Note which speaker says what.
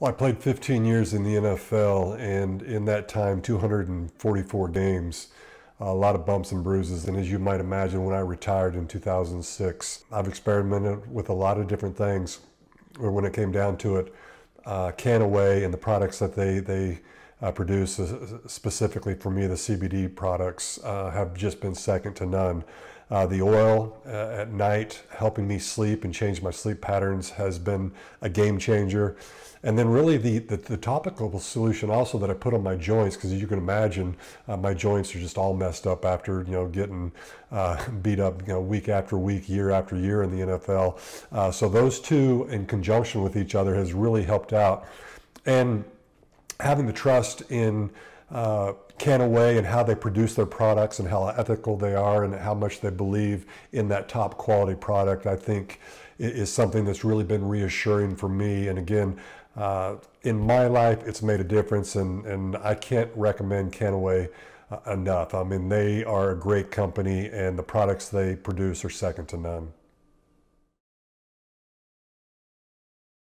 Speaker 1: Well, I played 15 years in the NFL, and in that time, 244 games, a lot of bumps and bruises. And as you might imagine, when I retired in 2006, I've experimented with a lot of different things. Or when it came down to it, uh, Canaway and the products that they they uh, produce, uh, specifically for me, the CBD products, uh, have just been second to none. Uh, the oil uh, at night helping me sleep and change my sleep patterns has been a game changer. And then really the, the, the topical solution also that I put on my joints, because you can imagine, uh, my joints are just all messed up after, you know, getting uh, beat up, you know, week after week, year after year in the NFL. Uh, so those two in conjunction with each other has really helped out. And having the trust in, uh, Canaway and how they produce their products and how ethical they are and how much they believe in that top quality product, I think is something that's really been reassuring for me. And again, uh, in my life, it's made a difference, and, and I can't recommend Canaway uh, enough. I mean, they are a great company, and the products they produce are second to none.